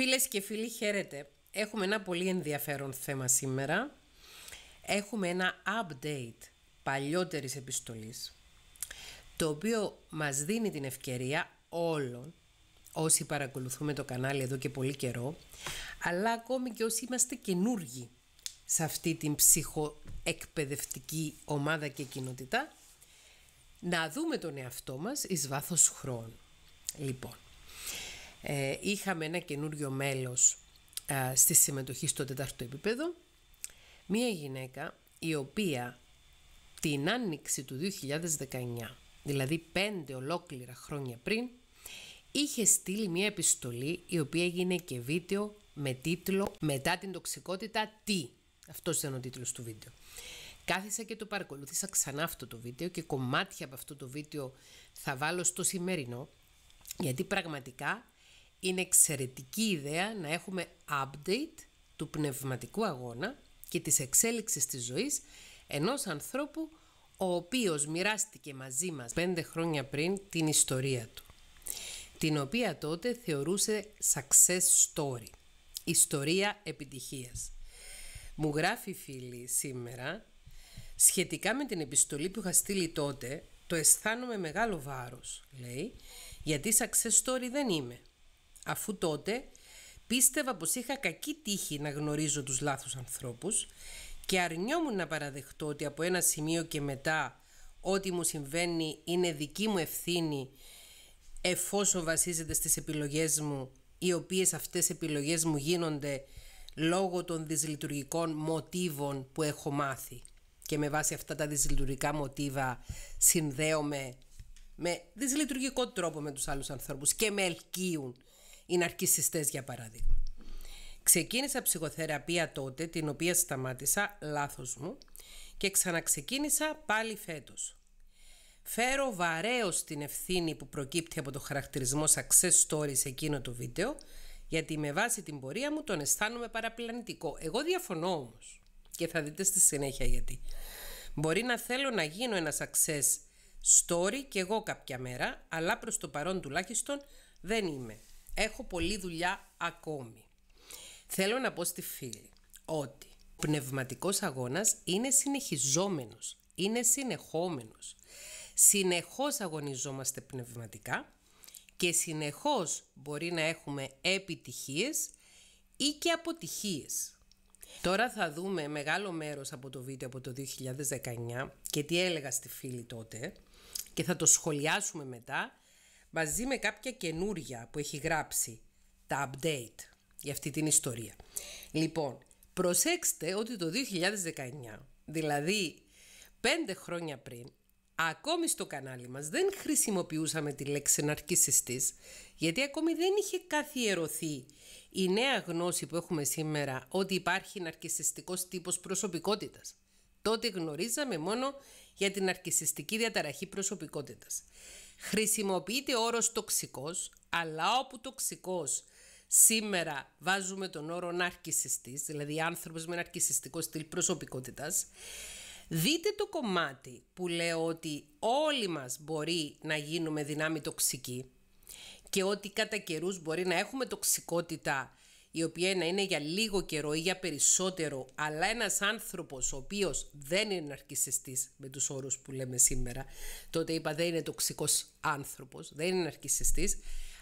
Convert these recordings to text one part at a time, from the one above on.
Φίλες και φίλοι χαίρετε. Έχουμε ένα πολύ ενδιαφέρον θέμα σήμερα. Έχουμε ένα update παλιότερης επιστολής το οποίο μας δίνει την ευκαιρία όλων όσοι παρακολουθούμε το κανάλι εδώ και πολύ καιρό αλλά ακόμη και όσοι είμαστε καινούργοι σε αυτή την ψυχοεκπαιδευτική ομάδα και κοινότητα να δούμε τον εαυτό μας εις βάθος χρόνου. Λοιπόν, ε, είχαμε ένα καινούριο μέλος ε, στη συμμετοχή στο τετάρτο επίπεδο, μία γυναίκα η οποία την άνοιξη του 2019, δηλαδή πέντε ολόκληρα χρόνια πριν, είχε στείλει μία επιστολή η οποία έγινε και βίντεο με τίτλο «Μετά την τοξικότητα τι». Αυτός ήταν ο τίτλος του βίντεο. Κάθισα και το παρακολούθησα ξανά αυτό το βίντεο και κομμάτια από αυτό το βίντεο θα βάλω στο σημερινό γιατί πραγματικά είναι εξαιρετική ιδέα να έχουμε update του πνευματικού αγώνα και της εξέλιξης της ζωής ενός ανθρώπου ο οποίος μοιράστηκε μαζί μας πέντε χρόνια πριν την ιστορία του, την οποία τότε θεωρούσε success story, ιστορία επιτυχίας. Μου γράφει φίλη σήμερα, σχετικά με την επιστολή που είχα στείλει τότε, το αισθάνομαι μεγάλο βάρος, λέει, γιατί success story δεν είμαι αφού τότε πίστευα πως είχα κακή τύχη να γνωρίζω τους λάθους ανθρώπους και αρνιόμουν να παραδεχτώ ότι από ένα σημείο και μετά ό,τι μου συμβαίνει είναι δική μου ευθύνη εφόσον βασίζεται στις επιλογές μου οι οποίες αυτές επιλογές μου γίνονται λόγω των δυσλειτουργικών μοτίβων που έχω μάθει και με βάση αυτά τα δυσλειτουργικά μοτίβα συνδέομαι με δυσλειτουργικό τρόπο με τους άλλους ανθρώπους και με ελκύουν οι ναρκισιστές για παράδειγμα. Ξεκίνησα ψυχοθεραπεία τότε, την οποία σταμάτησα, λάθος μου, και ξαναξεκίνησα πάλι φέτος. Φέρω βαρέως την ευθύνη που προκύπτει από το χαρακτηρισμό success story σε εκείνο το βίντεο, γιατί με βάση την πορεία μου τον αισθάνομαι παραπλανητικό. Εγώ διαφωνώ όμως και θα δείτε στη συνέχεια γιατί. Μπορεί να θέλω να γίνω ένα success story και εγώ κάποια μέρα, αλλά προς το παρόν τουλάχιστον δεν είμαι έχω πολλή δουλειά ακόμη. Θέλω να πω στη φίλη ότι ο πνευματικός αγώνας είναι συνεχιζόμενος, είναι συνεχόμενος. Συνεχώς αγωνιζόμαστε πνευματικά και συνεχώς μπορεί να έχουμε επιτυχίες ή και αποτυχίες. Τώρα θα δούμε μεγάλο μέρος από το βίντεο από το 2019 και τι έλεγα στη φίλη τότε και θα το σχολιάσουμε μετά μαζί με κάποια καινούρια που έχει γράψει τα update για αυτή την ιστορία. Λοιπόν, προσέξτε ότι το 2019, δηλαδή πέντε χρόνια πριν, ακόμη στο κανάλι μας δεν χρησιμοποιούσαμε τη λέξη ναρκισιστής, γιατί ακόμη δεν είχε καθιερωθεί η νέα γνώση που έχουμε σήμερα ότι υπάρχει ναρκισιστικός τύπος προσωπικότητας. Τότε γνωρίζαμε μόνο για την αρκισιστική διαταραχή προσωπικότητας. Χρησιμοποιείται όρος τοξικός, αλλά όπου τοξικός σήμερα βάζουμε τον όρο ναρκισιστής, δηλαδή άνθρωπος με ναρκισιστικό στυλ προσωπικότητας, δείτε το κομμάτι που λέω ότι όλοι μας μπορεί να γίνουμε δυνάμει τοξικοί και ότι κατά καιρούς μπορεί να έχουμε τοξικότητα η οποία να είναι για λίγο καιρό ή για περισσότερο, αλλά ένας άνθρωπος ο οποίος δεν είναι ναρκισιστής με τους όρους που λέμε σήμερα, τότε είπα δεν είναι τοξικός άνθρωπος, δεν είναι ναρκισιστής,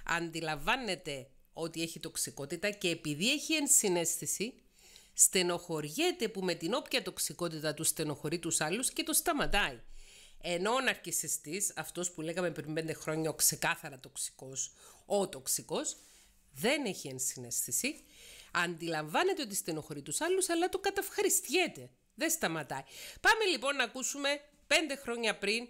αντιλαμβάνεται ότι έχει τοξικότητα και επειδή έχει ενσυναίσθηση, στενοχωριέται που με την όποια τοξικότητα του στενοχωρεί τους άλλους και το σταματάει. Ενώ ο ναρκισιστής, αυτός που λέγαμε πριν πέντε χρόνια ο ξεκάθαρα τοξικός, ο τοξικός, δεν έχει ενσυναίσθηση, αντιλαμβάνεται ότι στενοχωρεί τους άλλους, αλλά το καταυχαριστιέται. Δεν σταματάει. Πάμε λοιπόν να ακούσουμε πέντε χρόνια πριν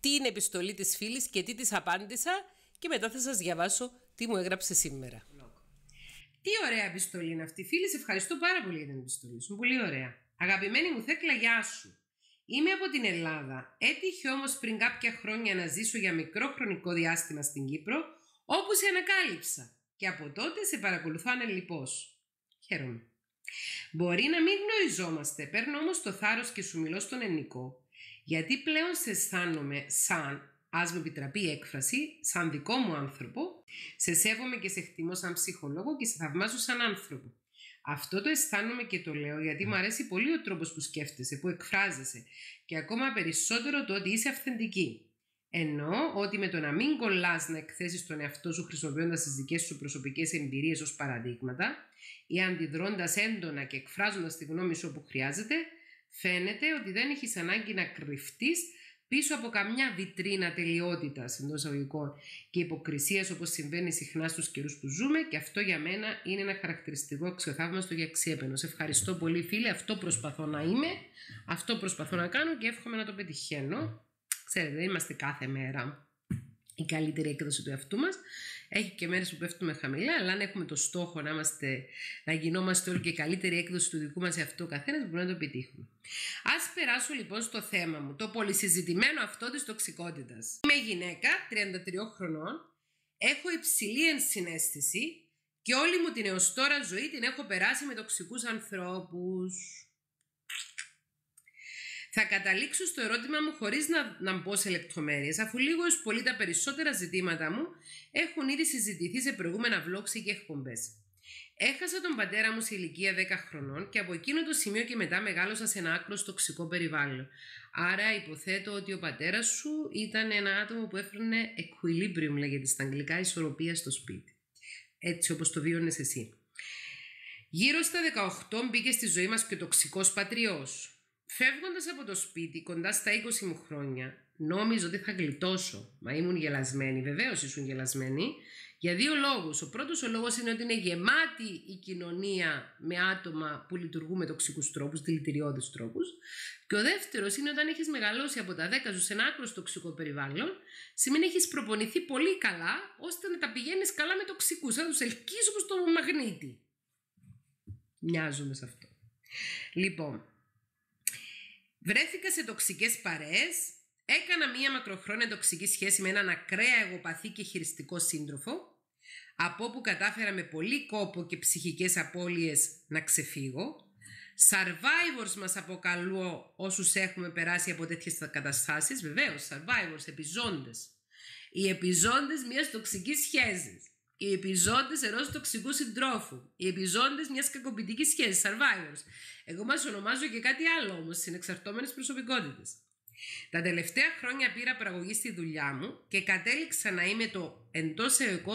την επιστολή της φίλης και τι της απάντησα και μετά θα σας διαβάσω τι μου έγραψε σήμερα. Τι ωραία επιστολή είναι αυτή. Φίλη, σε ευχαριστώ πάρα πολύ για την επιστολή σου. Πολύ ωραία. Αγαπημένη μου Θέκλα, γεια σου. Είμαι από την Ελλάδα. Έτυχε όμως πριν κάποια χρόνια να ζήσω για μικρό χρονικό διάστημα στην Κύπρο όπου σε ανακάλυψα και από τότε σε παρακολουθώ ανελειπώς. Χαίρομαι. Μπορεί να μην γνωριζόμαστε, παίρνω όμως το θάρρος και σου μιλώ στον ενικό. γιατί πλέον σε αισθάνομαι σαν, ας μου επιτραπεί η έκφραση, σαν δικό μου άνθρωπο, σε σέβομαι και σε εκτιμώ σαν ψυχολόγο και σε θαυμάζω σαν άνθρωπο. Αυτό το αισθάνομαι και το λέω γιατί μου αρέσει πολύ ο τρόπος που σκέφτεσαι, που εκφράζεσαι και ακόμα περισσότερο το ότι είσαι αυθεντική. Ενώ ότι με το να μην κολλάς να εκθέσεις τον εαυτό σου χρησιμοποιώντας τις δικές σου προσωπικές εμπειρίες ως παραδείγματα ή αντιδρώντας έντονα και εκφράζοντας τη γνώμη σου όπου χρειάζεται, φαίνεται ότι δεν έχεις ανάγκη να κρυφτείς πίσω από καμιά βιτρίνα τελειότητας εντός αγωγικών και υποκρισίας όπως συμβαίνει συχνά στους καιρούς που ζούμε, και αυτό για μένα είναι ένα χαρακτηριστικό αξιοθαύμαστο για αξιέπαινο. Σε ευχαριστώ πολύ, φίλε. Αυτό προσπαθώ να είμαι, αυτό προσπαθώ να κάνω και εύχομαι να το πετυχαίνω. Ξέρετε, δεν είμαστε κάθε μέρα η καλύτερη έκδοση του εαυτού μας. Έχει και μέρες που πέφτουμε χαμηλά, αλλά αν έχουμε το στόχο να, είμαστε, να γινόμαστε όλοι και καλύτερη έκδοση του δικού μας εαυτού ο καθένας, μπορούμε να το επιτύχουμε. Ας περάσω λοιπόν στο θέμα μου, το πολυσυζητημένο αυτό της τοξικότητας. Είμαι γυναίκα, 33 χρονών, έχω υψηλή ενσυναίσθηση και όλη μου την έως τώρα ζωή την έχω περάσει με τοξικούς ανθρώπους. Θα καταλήξω στο ερώτημα μου χωρίς να, να μπω σε λεπτομέρειες, αφού λίγο ως πολύ τα περισσότερα ζητήματα μου έχουν ήδη συζητηθεί σε προηγούμενα vlogs και εκπομπές. Έχασα τον πατέρα μου σε ηλικία 10 χρονών και από εκείνο το σημείο και μετά μεγάλωσα σε ένα άκρο τοξικό περιβάλλον. Άρα υποθέτω ότι ο πατέρας σου ήταν ένα άτομο που έφερνε equilibrium, λέγεται στα αγγλικά, ισορροπία στο σπίτι. Έτσι όπως το βίωνες εσύ. Γύρω στα 18 μπήκε στη ζωή μας και ο τοξικός πατριός. Φεύγοντας από το σπίτι κοντά στα 20 μου χρόνια, νόμιζα ότι θα γλιτώσω. Μα ήμουν γελασμένη, βεβαίως ήσουν γελασμένη, για δύο λόγους. Ο πρώτος ο λόγος είναι ότι είναι γεμάτη η κοινωνία με άτομα που λειτουργούν με τοξικούς τρόπους, δηλητηριώδεις τρόπους. Και ο δεύτερος είναι όταν έχεις μεγαλώσει από τα 10 σου σε ένα άκρο τοξικό περιβάλλον, σημαίνει έχεις προπονηθεί πολύ καλά ώστε να τα πηγαίνεις καλά με τοξικούς, σαν τους ελκύσουμε στο μαγνήτη. Μοιάζουμε σε αυτό. Λοιπόν, Βρέθηκα σε τοξικές παρέες, έκανα μία μακροχρόνια τοξική σχέση με έναν ακραία εγωπαθή και χειριστικό σύντροφο, από όπου κατάφερα με πολύ κόπο και ψυχικές απώλειες να ξεφύγω. Survivors μας αποκαλούω όσους έχουμε περάσει από τέτοιες καταστάσεις, βεβαίως, survivors, επιζώντες. Οι επιζώντες μιας τοξικής σχέσης. Οι επιζώντες ενό τοξικού συντρόφου. Οι επιζώντες μιας κακοποιητικής σχέσης. Survivors. Εγώ μας ονομάζω και κάτι άλλο όμως. Συνεξαρτώμενες προσωπικότητες. Τα τελευταία χρόνια πήρα παραγωγή στη δουλειά μου και κατέληξα να είμαι το εντός εγώ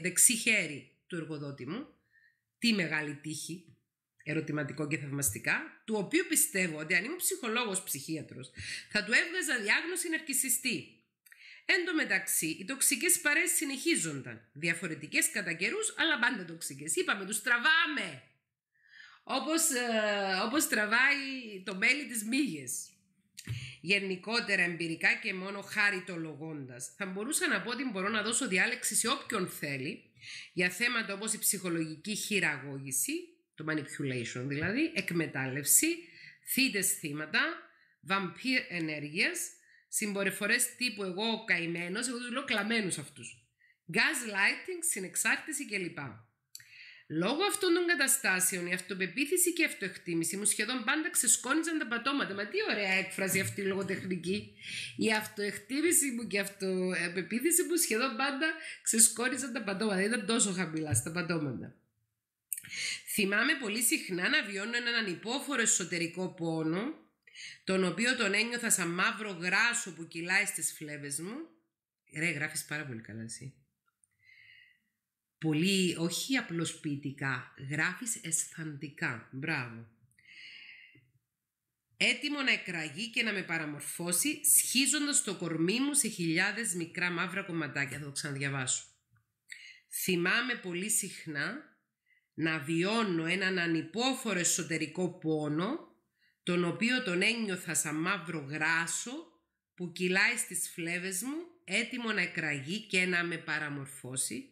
δεξί χέρι του εργοδότη μου. Τι μεγάλη τύχη. Ερωτηματικό και θαυμαστικά, του οποίου πιστεύω ότι αν ειμαι ψυχολογο ψυχολόγο-ψυχίατρο, θα του έβγαζα διάγνωση ναρκιστή. Εν τω μεταξύ, οι τοξικές παρέες συνεχίζονταν. Διαφορετικές κατά καιρούς, αλλά πάντα τοξικές. Είπαμε, τους τραβάμε. Όπως ε, όπως τραβάει το μέλι της μύγες. Γενικότερα, εμπειρικά και μόνο χάρη λογώντα, θα μπορούσα να πω ότι μπορώ να δώσω διάλεξη σε όποιον θέλει για θέματα όπως η ψυχολογική χειραγώγηση, το manipulation δηλαδή, εκμετάλλευση, θύτες θύματα, vampire ενέργειας, Συμπορεφορές τύπου εγώ καημένος, εγώ τους λέω κλαμμένους αυτούς. lighting, συνεξάρτηση κλπ. Λόγω αυτών των καταστάσεων, η αυτοπεποίθηση και η αυτοεκτίμηση μου σχεδόν πάντα ξεσκόνιζαν τα πατώματα. Μα τι ωραία έκφραση αυτή η λογοτεχνική. Η αυτοεκτίμηση μου και η αυτοπεποίθηση μου σχεδόν πάντα ξεσκόνιζαν τα πατώματα. Ήταν τόσο χαμηλά στα πατώματα. Θυμάμαι πολύ συχνά να βιώνω έναν ανυπόφορο εσωτερικό πόνο τον οποίο τον ένιωθα σαν μαύρο γράσο που κυλάει στις φλέβες μου. Ρε, γράφεις πάρα πολύ καλά εσύ. Πολύ, όχι απλοσπιτικά, γράφεις αισθαντικά. Μπράβο. Έτοιμο να εκραγεί και να με παραμορφώσει, σχίζοντας το κορμί μου σε χιλιάδες μικρά μαύρα κομματάκια. Θα το ξαναδιαβάσω. Θυμάμαι πολύ συχνά να βιώνω έναν ανυπόφορο εσωτερικό πόνο τον οποίο τον ένιωθα σαν μαύρο γράσο που κυλάει στις φλέβες μου, έτοιμο να εκραγεί και να με παραμορφώσει,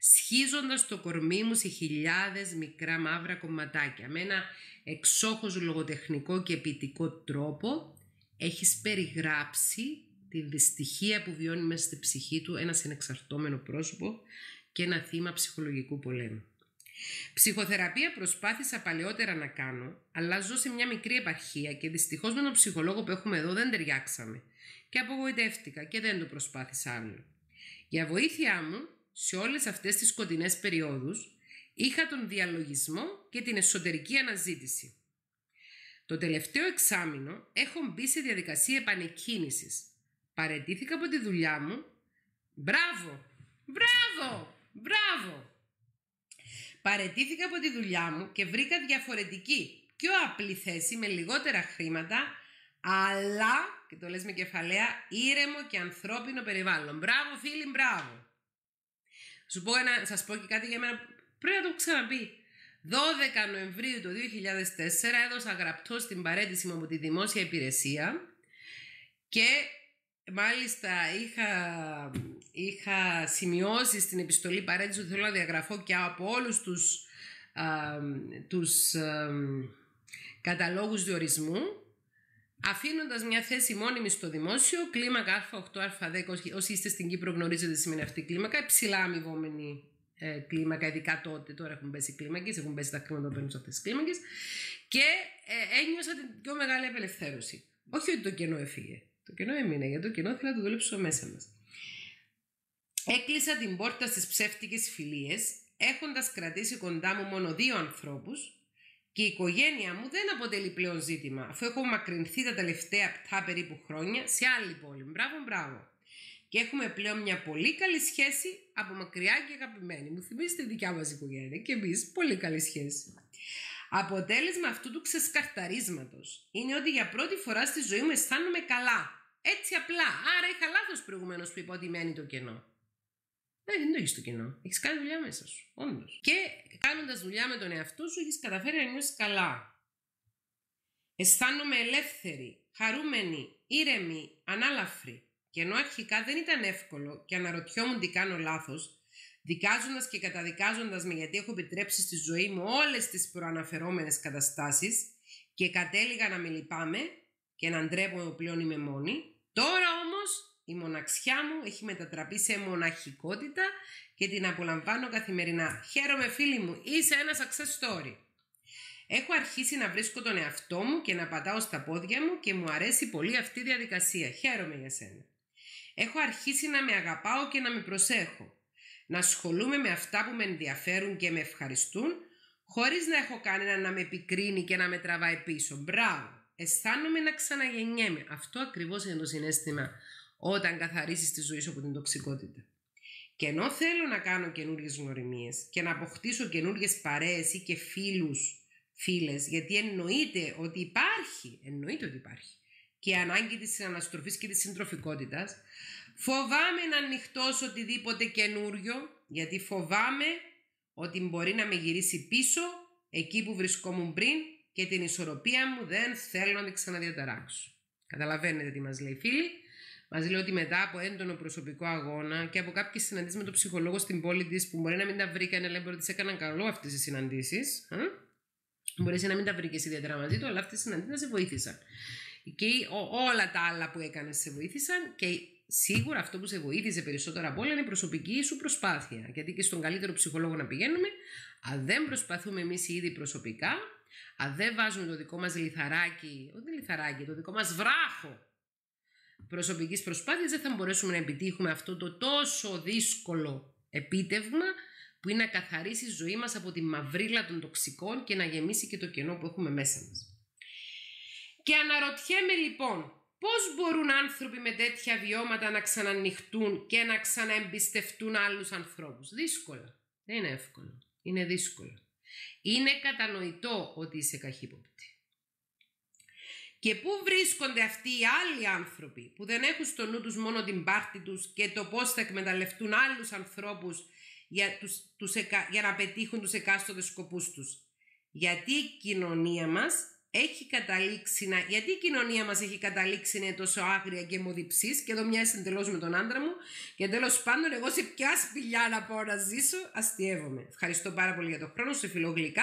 σχίζοντας το κορμί μου σε χιλιάδες μικρά μαύρα κομματάκια. Με ένα εξόχως λογοτεχνικό και επιτικό τρόπο έχεις περιγράψει τη δυστυχία που βιώνει μέσα στη ψυχή του ένας συνεξαρτώμενο πρόσωπο και ένα θύμα ψυχολογικού πολέμου. Ψυχοθεραπεία προσπάθησα παλαιότερα να κάνω, αλλά ζω σε μια μικρή επαρχία και δυστυχώς με τον ψυχολόγο που έχουμε εδώ δεν ταιριάξαμε. Και απογοητεύτηκα και δεν το προσπάθησα άλλο. Για βοήθειά μου, σε όλες αυτές τις σκοτεινές περιόδους, είχα τον διαλογισμό και την εσωτερική αναζήτηση. Το τελευταίο εξάμεινο έχω μπει σε διαδικασία επανεκκίνησης. Παρετήθηκα από τη δουλειά μου. Μπράβο! Μπράβο! Μπράβο! Παρετήθηκα από τη δουλειά μου και βρήκα διαφορετική, πιο απλή θέση με λιγότερα χρήματα, αλλά, και το λες με κεφαλαία, ήρεμο και ανθρώπινο περιβάλλον. Μπράβο φίλοι, μπράβο. Σου πω σας πω και κάτι για μένα, πρέπει να το ξαναπεί. 12 Νοεμβρίου του 2004 έδωσα γραπτό στην παρέτηση μου από τη δημόσια υπηρεσία και Μάλιστα είχα, είχα σημειώσει στην επιστολή παρέτηση ότι θέλω να διαγραφώ και από όλους τους, α, τους α, καταλόγους διορισμού αφήνοντας μια θέση μόνιμη στο δημόσιο, κλίμακα α8α10, όσοι είστε στην Κύπρο γνωρίζετε σημαίνει αυτή η κλίμακα, ψηλά αμοιβόμενη ε, κλίμακα, ειδικά τότε, τώρα έχουν πέσει κλίμακες, έχουν πέσει τα κλίματα που παίρνουν σε αυτές τις κλίμακες και ε, ένιωσα την πιο μεγάλη απελευθέρωση. Όχι ότι το κενό έφυγε, το κενό έμεινε, γιατί το κενό θέλω να το δουλέψω μέσα μας. Έκλεισα την πόρτα στις ψεύτικες φιλίες, έχοντας κρατήσει κοντά μου μόνο δύο ανθρώπους και η οικογένεια μου δεν αποτελεί πλέον ζήτημα, αφού έχω μακρυνθεί τα τελευταία 7 περίπου χρόνια σε άλλη πόλη. Μπράβο, μπράβο. Και έχουμε πλέον μια πολύ καλή σχέση από μακριά και αγαπημένη. Μου θυμίζει τη δικιά μας οικογένεια και εμείς πολύ καλή σχέση. Αποτέλεσμα αυτού του ξεσκαρταρίσματος είναι ότι για πρώτη φορά στη ζωή μου αισθάνομαι καλά. Έτσι απλά. Άρα είχα λάθος προηγουμένως που είπα ότι μένει το κενό. Ναι, δεν το έχεις το κενό. Έχεις κάνει δουλειά μέσα σου. Όντως. Και κάνοντας δουλειά με τον εαυτό σου, έχεις καταφέρει να νιώσεις καλά. Αισθάνομαι ελεύθερη, χαρούμενη, ήρεμη, ανάλαφρη. Και ενώ αρχικά δεν ήταν εύκολο και αναρωτιόμουν τι κάνω λάθος, δικάζοντας και καταδικάζοντας με γιατί έχω επιτρέψει στη ζωή μου όλες τις προαναφερόμενες καταστάσεις και κατέληγα να με λυπάμαι και να ντρέπομαι πλέον είμαι μόνη, η μοναξιά μου έχει μετατραπεί σε μοναχικότητα και την απολαμβάνω καθημερινά. Χαίρομαι φίλοι μου, είσαι ένας success story. Έχω αρχίσει να βρίσκω τον εαυτό μου και να πατάω στα πόδια μου και μου αρέσει πολύ αυτή η διαδικασία. Χαίρομαι για σένα. Έχω αρχίσει να με αγαπάω και να με προσέχω. Να ασχολούμαι με αυτά που με ενδιαφέρουν και με ευχαριστούν, χωρίς να έχω κανένα να με επικρίνει και να με τραβάει πίσω. Μπράβο! Αισθάνομαι να ξαναγεννιέμαι. Αυτό ακριβώς είναι το συνέστημα όταν καθαρίσει τη ζωή σου από την τοξικότητα. Και ενώ θέλω να κάνω καινούριε γνωριμίες και να αποκτήσω καινούριε παρέες ή και φίλους φίλες, γιατί εννοείται ότι υπάρχει, εννοείται ότι υπάρχει, και η ανάγκη της αναστροφής και της συντροφικότητας, φοβάμαι να ανοιχτώ οτιδήποτε καινούριο, γιατί φοβάμαι ότι μπορεί να με γυρίσει πίσω εκεί που βρισκόμουν πριν και την ισορροπία μου δεν θέλω να την ξαναδιαταράξω. Καταλαβαίνετε τι μας λέει φίλοι. Μα λέει ότι μετά από έντονο προσωπικό αγώνα και από κάποιες συναντήσεις με τον ψυχολόγο στην πόλη της, που μπορεί να μην τα βρήκανε αλλά μπορεί ότι τις έκαναν καλό αυτές οι συναντήσει. Μπορεί να μην τα βρήκες ιδιαίτερα μαζί του, αλλά αυτές οι συναντήσει σε βοήθησαν. Και όλα τα άλλα που έκανες σε βοήθησαν και σίγουρα αυτό που σε βοήθησε περισσότερο από όλα είναι η προσωπική σου προσπάθεια. Γιατί και στον καλύτερο ψυχολόγο να πηγαίνουμε, αν δεν προσπαθούμε εμείς ήδη προσωπικά, αν δεν βάζουμε το δικό μας λιθαράκι, όχι λιθαράκι, το δικό μας βράχο Προσωπικής προσπάθειας δεν θα μπορέσουμε να επιτύχουμε αυτό το τόσο δύσκολο επίτευγμα που είναι να καθαρίσει η ζωή μας από τη μαυρίλα των τοξικών και να γεμίσει και το κενό που έχουμε μέσα μας. Και αναρωτιέμαι λοιπόν πώς μπορούν άνθρωποι με τέτοια βιώματα να ξανανοιχτούν και να ξαναεμπιστευτούν άλλους ανθρώπους. Δύσκολα. Δεν είναι εύκολο. Είναι δύσκολο. Είναι κατανοητό ότι είσαι καχύποπτη. Και πού βρίσκονται αυτοί οι άλλοι άνθρωποι που δεν έχουν στο νου τους μόνο την πάρτη τους και το πώς θα εκμεταλλευτούν άλλους ανθρώπους για, τους, τους για να πετύχουν τους εκάστοτε σκοπούς τους. Γιατί η κοινωνία μας έχει καταλήξει να, γιατί η κοινωνία μας έχει καταλήξει να είναι τόσο άγρια και μοδιψής και εδώ μοιάζει εντελώς με τον άντρα μου και τέλο πάντων εγώ σε ποια σπηλιά να πω να ζήσω αστείευομαι. Ευχαριστώ πάρα πολύ για τον χρόνο, σε φιλογλικά.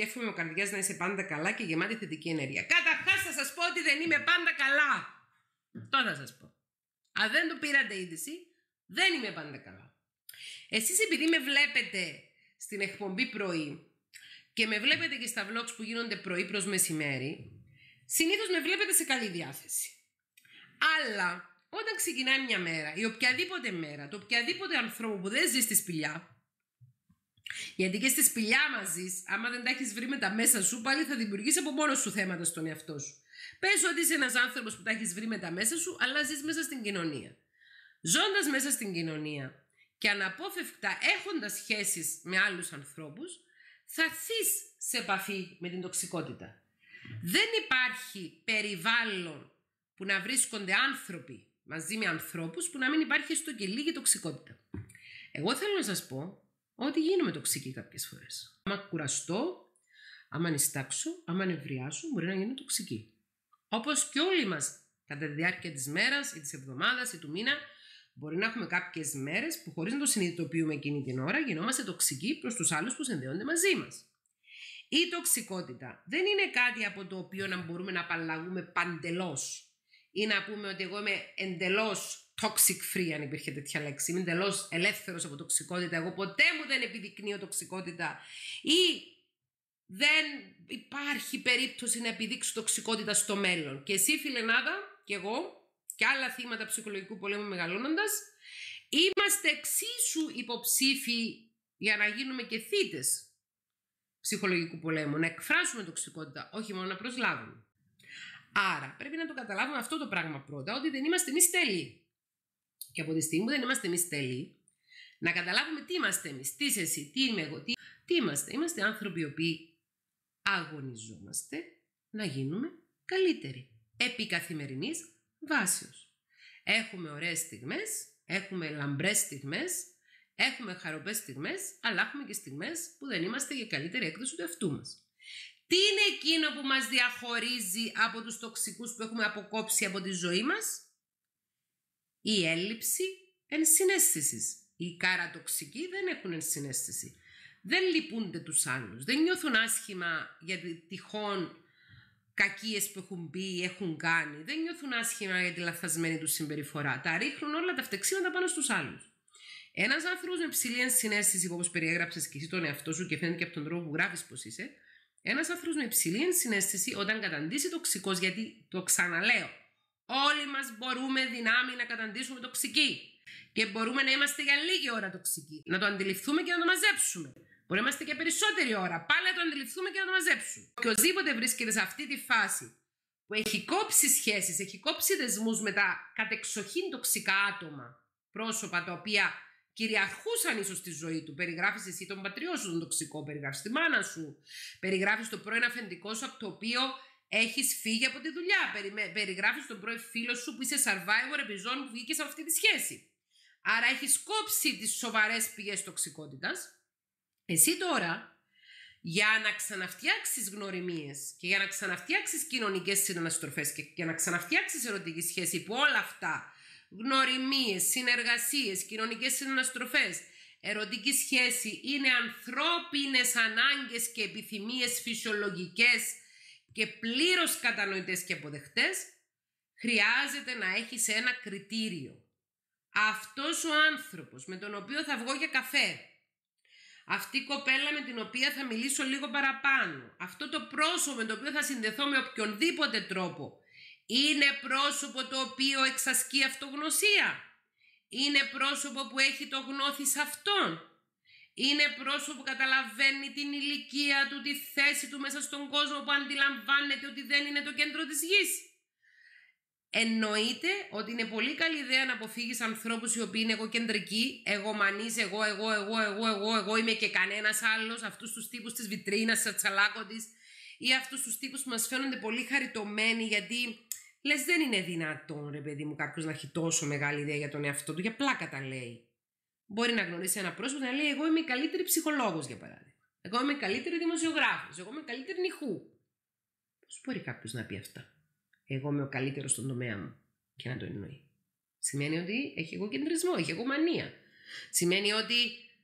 Και εύχομαι ο καρδιάς να είσαι πάντα καλά και γεμάτη θετική ενέργεια. Καταρχάς θα σας πω ότι δεν είμαι πάντα καλά. Τώρα θα σας πω. Αν δεν το πήρατε είδηση, δεν είμαι πάντα καλά. Εσείς επειδή με βλέπετε στην εκπομπή πρωί και με βλέπετε και στα vlogs που γίνονται πρωί προς μεσημέρι, συνήθως με βλέπετε σε καλή διάθεση. Αλλά όταν ξεκινάει μια μέρα ή οποιαδήποτε μέρα, το οποιαδήποτε ανθρώπου που δεν ζει στη σπηλιά, γιατί και στη σπηλιά μαζί, άμα δεν τα έχεις βρει με τα μέσα σου, πάλι θα δημιουργήσει από μόνο σου θέματα στον εαυτό σου. Πες ότι είσαι ένας άνθρωπος που τα έχεις βρει με τα μέσα σου, αλλά ζεις μέσα στην κοινωνία. Ζώντας μέσα στην κοινωνία και αναπόφευκτα έχοντας σχέσεις με άλλους ανθρώπους, θα θεί σε επαφή με την τοξικότητα. Δεν υπάρχει περιβάλλον που να βρίσκονται άνθρωποι μαζί με ανθρώπους που να μην υπάρχει στο και λίγη τοξικότητα. Εγώ θέλω να σας πω ότι γίνομαι τοξική κάποιες φορές. Άμα κουραστώ, άμα νιστάξω, άμα νευριάσω, μπορεί να γίνω τοξική. Όπως και όλοι μας κατά τη διάρκεια της μέρας ή της εβδομάδας ή του μήνα, μπορεί να έχουμε κάποιες μέρες που χωρίς να το συνειδητοποιούμε εκείνη την ώρα γινόμαστε τοξικοί προς τους άλλους που συνδέονται μαζί μας. Η τοξικότητα δεν είναι κάτι από το οποίο να μπορούμε να απαλλαγούμε παντελώς ή να πούμε ότι εγώ είμαι εντελώς toxic free, αν υπήρχε τέτοια λέξη. Είμαι εντελώς ελεύθερος από τοξικότητα. Εγώ ποτέ μου δεν επιδεικνύω τοξικότητα. Ή δεν υπάρχει περίπτωση να επιδείξω τοξικότητα στο μέλλον. Και εσύ, φιλενάδα, και εγώ, και άλλα θύματα ψυχολογικού πολέμου μεγαλώνοντας, είμαστε εξίσου υποψήφοι για να γίνουμε και θύτες ψυχολογικού πολέμου, να εκφράσουμε τοξικότητα, όχι μόνο να προσλάβουμε. Άρα πρέπει να το καταλάβουμε αυτό το πράγμα πρώτα, ότι δεν είμαστε εμείς τέλειοι. Και από τη στιγμή που δεν είμαστε εμείς τέλειοι, να καταλάβουμε τι είμαστε εμείς, τι είσαι εσύ, τι είμαι εγώ, τι, είμαστε. Είμαστε άνθρωποι οι οποίοι αγωνιζόμαστε να γίνουμε καλύτεροι. Επί καθημερινής βάσεως. Έχουμε ωραίες στιγμές, έχουμε λαμπρές στιγμές, έχουμε χαροπές στιγμές, αλλά έχουμε και στιγμές που δεν είμαστε για καλύτερη έκδοση του εαυτού μας. Τι είναι εκείνο που μας διαχωρίζει από τους τοξικούς που έχουμε αποκόψει από τη ζωή μας? Η έλλειψη ενσυναίσθησης. Οι καρατοξικοί δεν έχουν ενσυναίσθηση. Δεν λυπούνται τους άλλους. Δεν νιώθουν άσχημα για τυχόν κακίες που έχουν πει ή έχουν κάνει. Δεν νιώθουν άσχημα για τη λαθασμένη τους συμπεριφορά. Τα ρίχνουν όλα τα φτεξίματα πάνω στους άλλους. Ένας άνθρωπος με ψηλή ενσυναίσθηση, όπως περιέγραψες και εσύ τον εαυτό σου και φαίνεται και από τον τρόπο που γράφεις πως είσαι, ένας άνθρωπος με υψηλή συνέστηση, όταν καταντήσει τοξικός, γιατί το ξαναλέω, όλοι μας μπορούμε δυνάμει να καταντήσουμε τοξικοί. Και μπορούμε να είμαστε για λίγη ώρα τοξικοί. Να το αντιληφθούμε και να το μαζέψουμε. Μπορεί να είμαστε και περισσότερη ώρα. Πάλι να το αντιληφθούμε και να το μαζέψουμε. Οποιοδήποτε βρίσκεται σε αυτή τη φάση που έχει κόψει σχέσεις, έχει κόψει δεσμούς με τα κατεξοχήν τοξικά άτομα, πρόσωπα τα οποία κυριαρχούσαν ίσως στη ζωή του. Περιγράφεις εσύ τον πατριό σου, τον τοξικό, περιγράφεις τη μάνα σου. Περιγράφεις το πρώην αφεντικό σου από το οποίο έχεις φύγει από τη δουλειά. Περιγράφεις τον πρώην φίλο σου που είσαι survivor επιζών που βγήκες από αυτή τη σχέση. Άρα έχεις κόψει τις σοβαρές πηγές τοξικότητας. Εσύ τώρα για να ξαναφτιάξεις γνωριμίες και για να ξαναφτιάξεις κοινωνικές συναναστροφές και για να ξαναφτιάξεις ερωτική σχέση που όλα αυτά γνωριμίες, συνεργασίες, κοινωνικές συναστροφές, ερωτική σχέση είναι ανθρώπινες ανάγκες και επιθυμίες φυσιολογικές και πλήρως κατανοητές και αποδεχτές, χρειάζεται να έχεις ένα κριτήριο. Αυτός ο άνθρωπος με τον οποίο θα βγω για καφέ, αυτή η κοπέλα με την οποία θα μιλήσω λίγο παραπάνω, αυτό το πρόσωπο με το οποίο θα συνδεθώ με οποιονδήποτε τρόπο, είναι πρόσωπο το οποίο εξασκεί αυτογνωσία. Είναι πρόσωπο που έχει το σε αυτόν. Είναι πρόσωπο που καταλαβαίνει την ηλικία του, τη θέση του μέσα στον κόσμο που αντιλαμβάνεται ότι δεν είναι το κέντρο της γης. Εννοείται ότι είναι πολύ καλή ιδέα να αποφύγεις ανθρώπους οι οποίοι είναι εγωκεντρικοί, εγωμανεί, εγώ, εγώ, εγώ, εγώ, εγώ, εγώ είμαι και κανένας άλλος, αυτούς τους τύπους της βιτρίνας, της ατσαλάκωτης, ή αυτούς τους τύπους που μας φαίνονται πολύ χαριτωμένοι γιατί Λες, δεν είναι δυνατόν, ρε παιδί μου, κάποιος να έχει τόσο μεγάλη ιδέα για τον εαυτό του, για πλάκα τα λέει. Μπορεί να γνωρίσει ένα πρόσωπο να λέει: Εγώ είμαι η καλύτερη ψυχολόγος, για παράδειγμα. Εγώ είμαι η καλύτερη δημοσιογράφος. Εγώ είμαι η καλύτερη νυχού. Πώς μπορεί κάποιος να πει αυτά. Εγώ είμαι ο καλύτερος στον τομέα μου. Και να το εννοεί. Σημαίνει ότι έχει εγώ κεντρισμό, έχει εγώ μανία. Σημαίνει ότι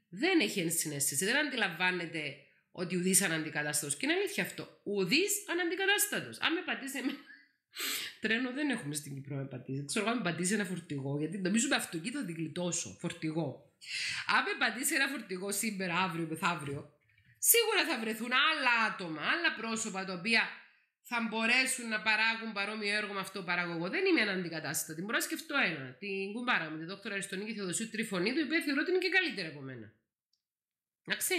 δεν έχει ενσυναίσθηση, δεν αντιλαμβάνεται ότι ουδής αναντικατάστατο. Και είναι αλήθεια αυτό. Ουδής αναντικατάστατο. Αν με πατήσει εμένα Τρένο δεν έχουμε στην Κύπρο με πατήσει. Ξέρω αν πατήσει ένα φορτηγό, γιατί νομίζω με αυτοκίνητο θα την γλιτώσω. Φορτηγό. Αν με πατήσει ένα φορτηγό σήμερα, αύριο, μεθαύριο, σίγουρα θα βρεθούν άλλα άτομα, άλλα πρόσωπα τα οποία θα μπορέσουν να παράγουν παρόμοιο έργο με αυτό παραγωγό. Δεν είμαι έναν Την Μπορώ να σκεφτώ ένα. Την κουμπάρα μου, την δόκτωρα Αριστονίκη Θεοδοσίου Τριφωνίδου, η οποία θεωρώ ότι είναι και καλύτερη από μένα. Εντάξει.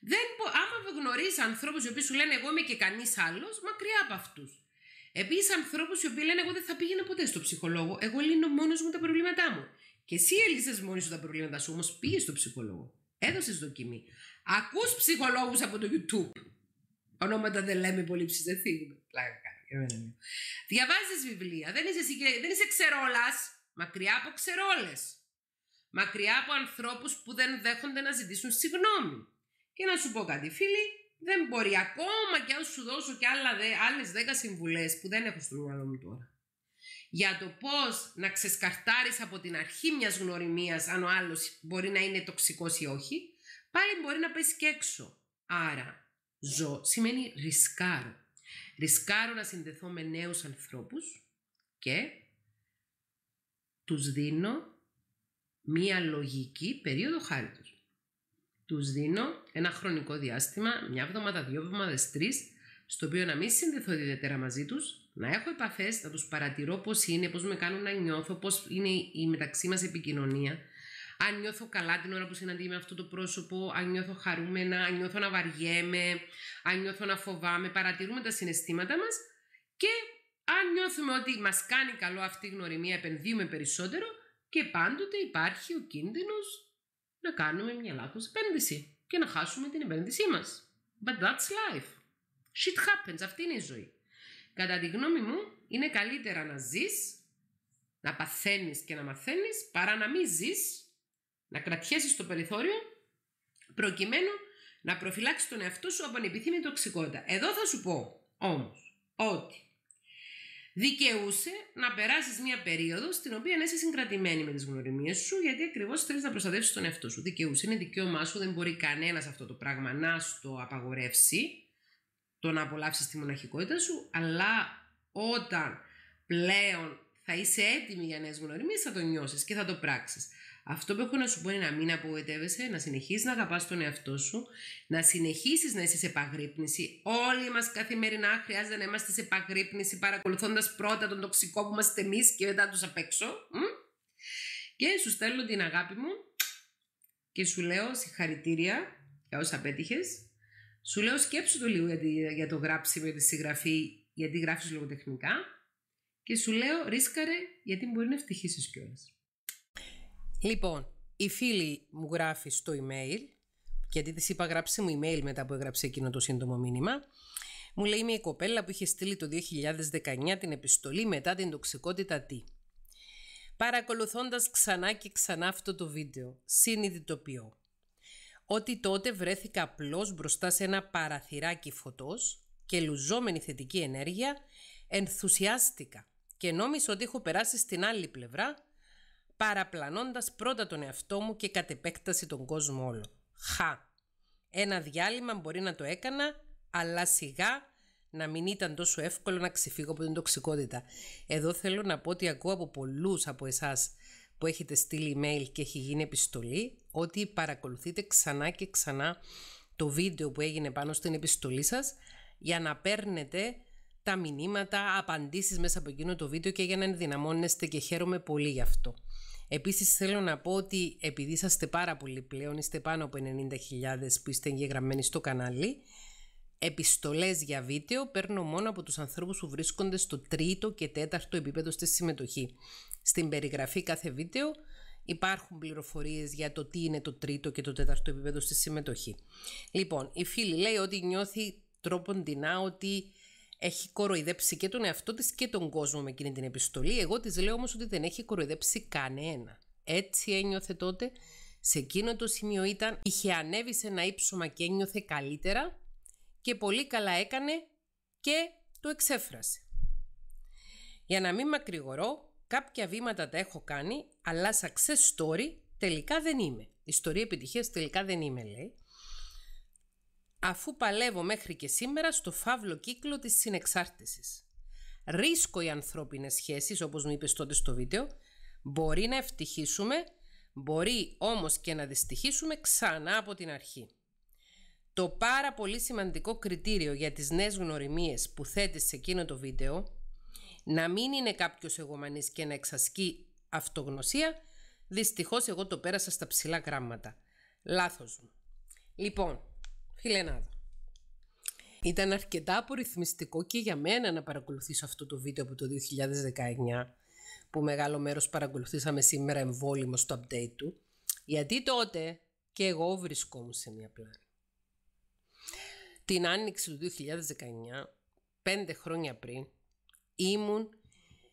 Δεν, άμα γνωρίζει ανθρώπους οι οποίοι σου λένε Εγώ είμαι και κανείς άλλος, μακριά από αυτούς. Επίσης, ανθρώπους οι οποίοι λένε: Εγώ δεν θα πήγαινα ποτέ στο ψυχολόγο, εγώ λύνω μόνος μου τα προβλήματά μου. Και εσύ έλυσες μόνος σου τα προβλήματά σου, όμως πήγες στο ψυχολόγο. Έδωσες δοκιμή. Ακούς ψυχολόγους από το YouTube. Ονόματα δεν λέμε πολύ ψυχολόγοι. Πλάκα Διαβάζεις βιβλία. Δεν είσαι, δεν είσαι ξερόλας. Μακριά από ξερόλες. Μακριά από ανθρώπους που δεν δέχονται να ζητήσουν συγγνώμη. Και να σου πω κάτι, φίλοι, δεν μπορεί. Ακόμα και αν σου δώσω και άλλες 10 συμβουλές που δεν έχω στο μυαλό μου τώρα. Για το πώς να ξεσκαρτάρεις από την αρχή μιας γνωριμίας αν ο άλλος μπορεί να είναι τοξικός ή όχι, πάλι μπορεί να πέσει και έξω. Άρα, ζω σημαίνει ρισκάρω. Ρισκάρω να συνδεθώ με νέους ανθρώπους και τους δίνω μία λογική περίοδο χάρη τους. Του δίνω ένα χρονικό διάστημα, μια εβδομάδα, δύο εβδομάδες, τρεις, στο οποίο να μην συνδεθώ ιδιαίτερα μαζί τους, να έχω επαφές, να τους παρατηρώ πώς είναι, πώς με κάνουν να νιώθω, πώς είναι η μεταξύ μας επικοινωνία. Αν νιώθω καλά την ώρα που συναντήμαι αυτό το πρόσωπο, αν νιώθω χαρούμενα, αν νιώθω να βαριέμαι, αν νιώθω να φοβάμαι, παρατηρούμε τα συναισθήματα μας και αν νιώθουμε ότι μας κάνει καλό αυτή η γνωριμία, επενδύουμε περισσότερο και πάντοτε υπάρχει ο κίνδυνος να κάνουμε μια λάθος επένδυση και να χάσουμε την επένδυσή μας. But that's life. Shit happens. Αυτή είναι η ζωή. Κατά τη γνώμη μου, είναι καλύτερα να ζεις, να παθαίνεις και να μαθαίνεις, παρά να μην ζεις, να κρατιέσεις το περιθώριο, προκειμένου να προφυλάξεις τον εαυτό σου από ανεπιθύμητη τοξικότητα. Εδώ θα σου πω, όμως, ότι δικαιούσε να περάσεις μια περίοδο στην οποία είσαι συγκρατημένη με τις γνωριμίες σου, γιατί ακριβώς θέλεις να προστατεύσεις τον εαυτό σου. Δικαιούσε. Είναι δικαίωμά σου, δεν μπορεί κανένας αυτό το πράγμα να σου το απαγορεύσει, το να απολαύσεις τη μοναχικότητα σου, αλλά όταν πλέον θα είσαι έτοιμη για νέες γνωριμίες, θα το νιώσεις και θα το πράξεις. Αυτό που έχω να σου πω είναι να μην απογοητεύεσαι, να συνεχίσει να αγαπάς τον εαυτό σου, να συνεχίσεις να είσαι σε επαγρύπνηση. Όλοι μας καθημερινά χρειάζεται να είμαστε σε επαγρύπνηση, παρακολουθώντας πρώτα τον τοξικό που είμαστε εμείς και μετά τους απ' έξω. Και σου στέλνω την αγάπη μου και σου λέω συγχαρητήρια για όσα πέτυχες. Σου λέω σκέψου το λίγο για το γράψιμο, για τη συγγραφή, γιατί γράφεις λογοτεχνικά. Και σου λέω ρίσκαρε, γιατί μπορεί να ευτυχήσει κιόλας. Λοιπόν, η φίλη μου γράφει στο email, γιατί της είπα γράψει μου email μετά που έγραψε εκείνο το σύντομο μήνυμα. Μου λέει μια κοπέλα που είχε στείλει το 2019 την επιστολή μετά την τοξικότητα τι. Παρακολουθώντας ξανά και ξανά αυτό το βίντεο, συνειδητοποιώ ότι τότε βρέθηκα απλώς μπροστά σε ένα παραθυράκι φωτός και λουζόμενη θετική ενέργεια, ενθουσιάστηκα και νόμισα ότι έχω περάσει στην άλλη πλευρά παραπλανώντας πρώτα τον εαυτό μου και κατ' επέκταση τον κόσμο όλο. Χα! Ένα διάλειμμα μπορεί να το έκανα, αλλά σιγά να μην ήταν τόσο εύκολο να ξεφύγω από την τοξικότητα. Εδώ θέλω να πω ότι ακούω από πολλούς από εσάς που έχετε στείλει email και έχει γίνει επιστολή, ότι παρακολουθείτε ξανά και ξανά το βίντεο που έγινε πάνω στην επιστολή σας για να παίρνετε τα μηνύματα, απαντήσεις μέσα από εκείνο το βίντεο και για να ενδυναμώνεστε και χαίρομαι πολύ γι' αυτό. Επίσης θέλω να πω ότι επειδή είσαστε πάρα πολλοί πλέον, είστε πάνω από 90.000 που είστε εγγεγραμμένοι στο κανάλι, επιστολές για βίντεο παίρνω μόνο από τους ανθρώπους που βρίσκονται στο τρίτο και τέταρτο επίπεδο στη συμμετοχή. Στην περιγραφή κάθε βίντεο υπάρχουν πληροφορίες για το τι είναι το τρίτο και το τέταρτο επίπεδο στη συμμετοχή. Λοιπόν, η φίλη λέει ότι νιώθει τρόποντινά ότι έχει κοροϊδέψει και τον εαυτό της και τον κόσμο με εκείνη την επιστολή. Εγώ της λέω όμως ότι δεν έχει κοροϊδέψει κανένα. Έτσι ένιωθε τότε. Σε εκείνο το σημείο ήταν, είχε ανέβει σε ένα ύψωμα και ένιωθε καλύτερα και πολύ καλά έκανε και το εξέφρασε. Για να μην μακρηγορώ, κάποια βήματα τα έχω κάνει, αλλά success story τελικά δεν είμαι. Ιστορία επιτυχίας τελικά δεν είμαι, λέει αφού παλεύω μέχρι και σήμερα στο φαύλο κύκλο της συνεξάρτησης. ρίσκω οι ανθρώπινες σχέσεις, όπως μου είπες τότε στο βίντεο, μπορεί να ευτυχίσουμε, μπορεί όμως και να δυστυχίσουμε ξανά από την αρχή. Το πάρα πολύ σημαντικό κριτήριο για τις νέες γνωριμίες που θέτεις σε εκείνο το βίντεο, να μην είναι κάποιος εγωμανής και να εξασκεί αυτογνωσία, δυστυχώς εγώ το πέρασα στα ψηλά γράμματα. Λάθος μου. Λοιπόν, ήταν αρκετά απορριθμιστικό και για μένα να παρακολουθήσω αυτό το βίντεο από το 2019 που μεγάλο μέρος παρακολουθήσαμε σήμερα εμβόλυμο το update του γιατί τότε και εγώ βρισκόμουν σε μια πλάνη. Την άνοιξη του 2019, πέντε χρόνια πριν, ήμουν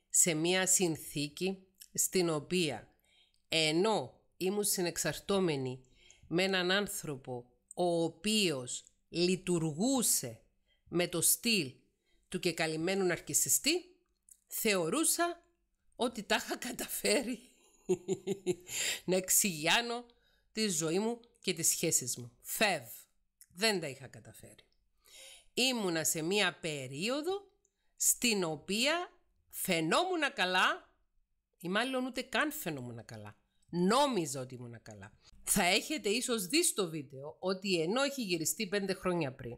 σε μια συνθήκη στην οποία ενώ ήμουν συνεξαρτώμενη με έναν άνθρωπο ο οποίος λειτουργούσε με το στυλ του και καλυμμένου ναρκισιστή, θεωρούσα ότι τα είχα καταφέρει να εξηγιάνω τη ζωή μου και τις σχέσεις μου. Φεύ, δεν τα είχα καταφέρει. Ήμουνα σε μία περίοδο στην οποία φαινόμουν καλά ή μάλλον ούτε καν φαινόμουν καλά. Νόμιζα ότι ήμουν καλά. Θα έχετε ίσως δει στο βίντεο ότι ενώ έχει γυριστεί 5 χρόνια πριν,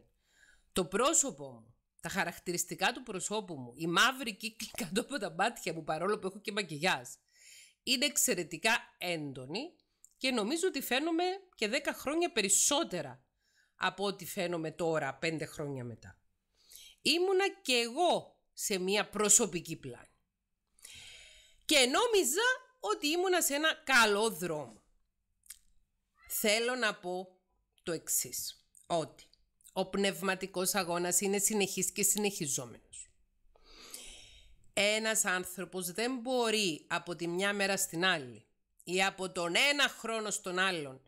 το πρόσωπό μου, τα χαρακτηριστικά του προσώπου μου, η μαύρη κύκλη κάτω από τα μάτια μου παρόλο που έχω και μακιγιάζ, είναι εξαιρετικά έντονη και νομίζω ότι φαίνομαι και 10 χρόνια περισσότερα από ό,τι φαίνομαι τώρα, 5 χρόνια μετά. Ήμουνα και εγώ σε μια προσωπική πλάνη. Και νόμιζα ότι ήμουνα σε ένα καλό δρόμο. Θέλω να πω το εξής. Ότι ο πνευματικός αγώνας είναι συνεχής και συνεχιζόμενος. Ένας άνθρωπος δεν μπορεί από τη μια μέρα στην άλλη ή από τον ένα χρόνο στον άλλον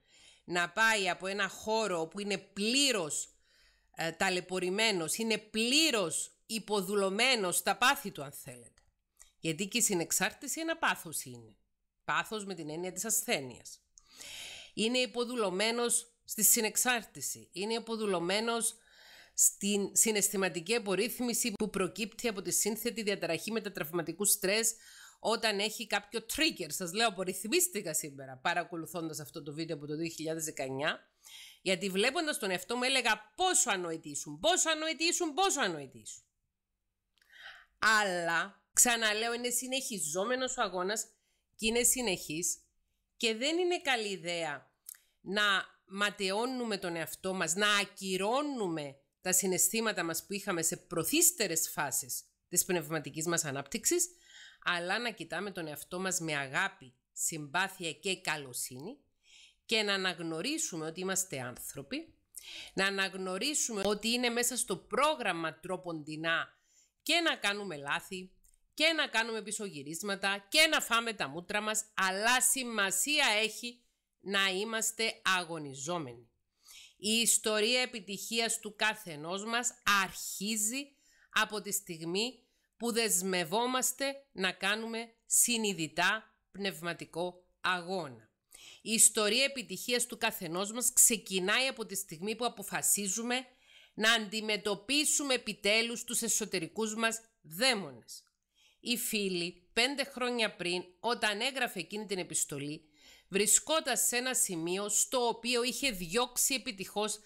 να πάει από ένα χώρο που είναι πλήρως ε, είναι πλήρως υποδουλωμένος στα πάθη του αν θέλετε. Γιατί και η συνεξάρτηση ένα πάθος είναι. Πάθος με την έννοια της ασθένειας είναι υποδουλωμένος στη συνεξάρτηση, είναι υποδουλωμένος στην συναισθηματική απορρίθμιση που προκύπτει από τη σύνθετη διαταραχή μετατραυματικού στρες όταν έχει κάποιο trigger. Σας λέω απορριθμίστηκα σήμερα παρακολουθώντας αυτό το βίντεο από το 2019 γιατί βλέποντας τον εαυτό μου έλεγα πόσο ανοητήσουν, πόσο ανοητήσουν, πόσο ανοητήσουν. Αλλά ξαναλέω είναι συνεχιζόμενος ο αγώνας και είναι συνεχής και δεν είναι καλή ιδέα να ματαιώνουμε τον εαυτό μας, να ακυρώνουμε τα συναισθήματα μας που είχαμε σε προθύστερες φάσεις της πνευματικής μας ανάπτυξης, αλλά να κοιτάμε τον εαυτό μας με αγάπη, συμπάθεια και καλοσύνη και να αναγνωρίσουμε ότι είμαστε άνθρωποι, να αναγνωρίσουμε ότι είναι μέσα στο πρόγραμμα τρόποντινά και να κάνουμε λάθη και να κάνουμε πισωγυρίσματα και να φάμε τα μούτρα μας, αλλά σημασία έχει να είμαστε αγωνιζόμενοι. Η ιστορία επιτυχίας του καθενός μας αρχίζει από τη στιγμή που δεσμευόμαστε να κάνουμε συνειδητά πνευματικό αγώνα. Η ιστορία επιτυχίας του καθενός μας ξεκινάει από τη στιγμή που αποφασίζουμε να αντιμετωπίσουμε επιτέλους τους εσωτερικούς μας δαίμονες. Η φίλη πέντε χρόνια πριν, όταν έγραφε εκείνη την επιστολή, βρισκόταν σε ένα σημείο στο οποίο είχε διώξει επιτυχώς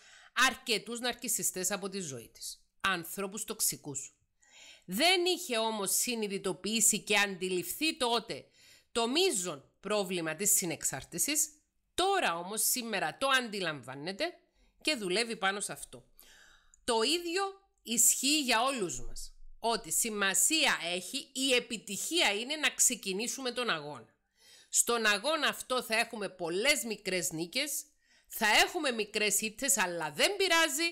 αρκετούς ναρκισιστές από τη ζωή της. Ανθρώπους τοξικούς. Δεν είχε όμως συνειδητοποιήσει και αντιληφθεί τότε το μείζον πρόβλημα της συνεξάρτησης, τώρα όμως σήμερα το αντιλαμβάνεται και δουλεύει πάνω σε αυτό. Το ίδιο ισχύει για όλους μας, ότι σημασία έχει η επιτυχία είναι να ξεκινήσουμε τον αγώνα. Στον αγώνα αυτό θα έχουμε πολλές μικρές νίκες, θα έχουμε μικρές ήττες αλλά δεν πειράζει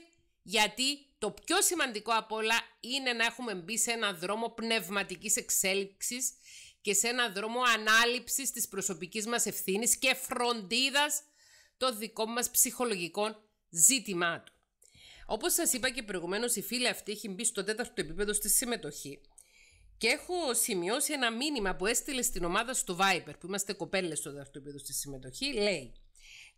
γιατί το πιο σημαντικό απ' όλα είναι να έχουμε μπει σε ένα δρόμο πνευματικής εξέλιξης και σε ένα δρόμο ανάληψης της προσωπικής μας ευθύνης και φροντίδας των δικών μας ψυχολογικών ζήτημάτων. του. Όπως σας είπα και προηγουμένως η φίλη αυτή έχει μπει στο τέταρτο επίπεδο στη συμμετοχή και έχω σημειώσει ένα μήνυμα που έστειλε στην ομάδα στο Viper, που είμαστε κοπέλες στο δεύτερο επίπεδο στη συμμετοχή, λέει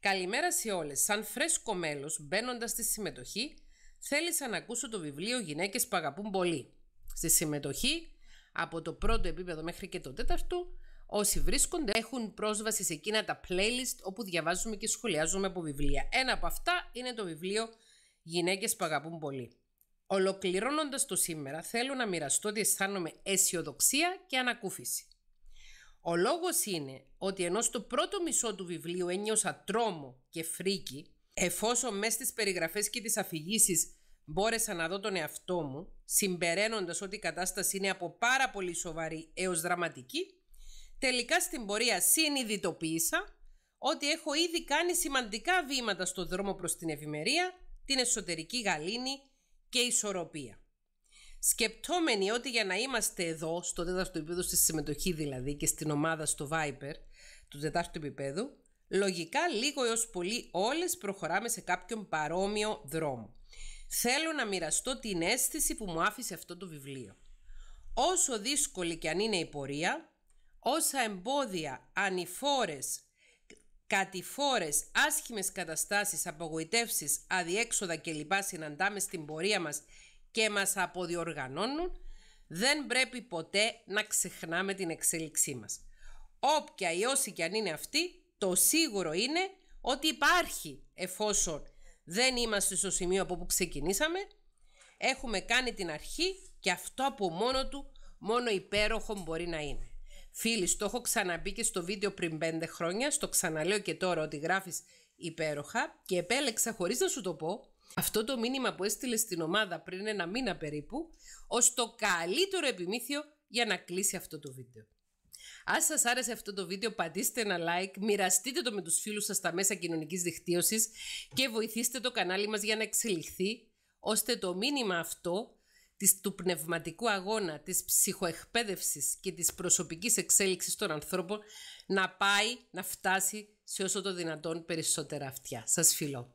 «Καλημέρα σε όλες. σαν φρέσκο μέλος μπαίνοντας στη συμμετοχή, θέλησα να ακούσω το βιβλίο Γυναίκες που αγαπούν πολύ». Στη συμμετοχή, από το πρώτο επίπεδο μέχρι και το τέταρτο, όσοι βρίσκονται έχουν πρόσβαση σε εκείνα τα playlist όπου διαβάζουμε και σχολιάζουμε από βιβλία. Ένα από αυτά είναι το βιβλίο Γυναίκες που αγαπούν πολύ». Ολοκληρώνοντας το σήμερα, θέλω να μοιραστώ ότι αισθάνομαι αισιοδοξία και ανακούφιση. Ο λόγος είναι ότι ενώ στο πρώτο μισό του βιβλίου ένιωσα τρόμο και φρίκι, εφόσον μέσα στις περιγραφές και τις αφηγήσεις μπόρεσα να δω τον εαυτό μου, συμπεραίνοντας ότι η κατάσταση είναι από πάρα πολύ σοβαρή έως δραματική, τελικά στην πορεία συνειδητοποίησα ότι έχω ήδη κάνει σημαντικά βήματα στο δρόμο προς την ευημερία, την εσωτερική γαλήνη και ισορροπία. Σκεπτόμενοι ότι για να είμαστε εδώ, στο τέταρτο επίπεδο, στη συμμετοχή δηλαδή και στην ομάδα στο Viper του τετάρτου επίπεδου, λογικά λίγο έως πολύ όλες προχωράμε σε κάποιον παρόμοιο δρόμο. Θέλω να μοιραστώ την αίσθηση που μου άφησε αυτό το βιβλίο. Όσο δύσκολη και αν είναι η πορεία, όσα εμπόδια, ανηφόρες κατηφόρες, άσχημες καταστάσεις, απογοητεύσεις, αδιέξοδα κλπ. συναντάμε στην πορεία μας και μας αποδιοργανώνουν, δεν πρέπει ποτέ να ξεχνάμε την εξέλιξή μας. Όποια ή όση και αν είναι αυτή, το σίγουρο είναι ότι υπάρχει εφόσον δεν είμαστε στο σημείο από που ξεκινήσαμε, έχουμε κάνει την αρχή και αυτό από μόνο του μόνο υπέροχο μπορεί να είναι. Φίλοι, το έχω ξαναπεί και στο βίντεο πριν 5 χρόνια, στο ξαναλέω και τώρα ότι γράφεις υπέροχα και επέλεξα χωρίς να σου το πω αυτό το μήνυμα που έστειλες στην ομάδα πριν ένα μήνα περίπου ως το καλύτερο επιμήθειο για να κλείσει αυτό το βίντεο. Αν σας άρεσε αυτό το βίντεο πατήστε ένα like, μοιραστείτε το με τους φίλους σας στα μέσα κοινωνικής δικτύωσης και βοηθήστε το κανάλι μας για να εξελιχθεί ώστε το μήνυμα αυτό του πνευματικού αγώνα, της ψυχοεκπαίδευσης και της προσωπικής εξέλιξης των ανθρώπων να πάει να φτάσει σε όσο το δυνατόν περισσότερα αυτιά. Σας φιλώ.